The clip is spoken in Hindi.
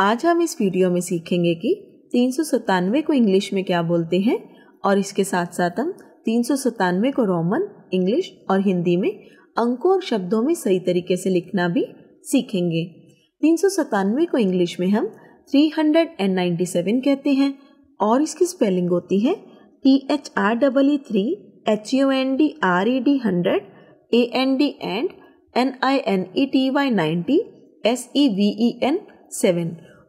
आज हम इस वीडियो में सीखेंगे कि तीन को इंग्लिश में क्या बोलते हैं और इसके साथ साथ हम तीन को रोमन इंग्लिश और हिंदी में अंकों और शब्दों में सही तरीके से लिखना भी सीखेंगे तीन को इंग्लिश में हम 397 कहते हैं और इसकी स्पेलिंग होती है T H R double E three H U N D R E D hundred A N D and N I N E T Y ninety S E V E N seven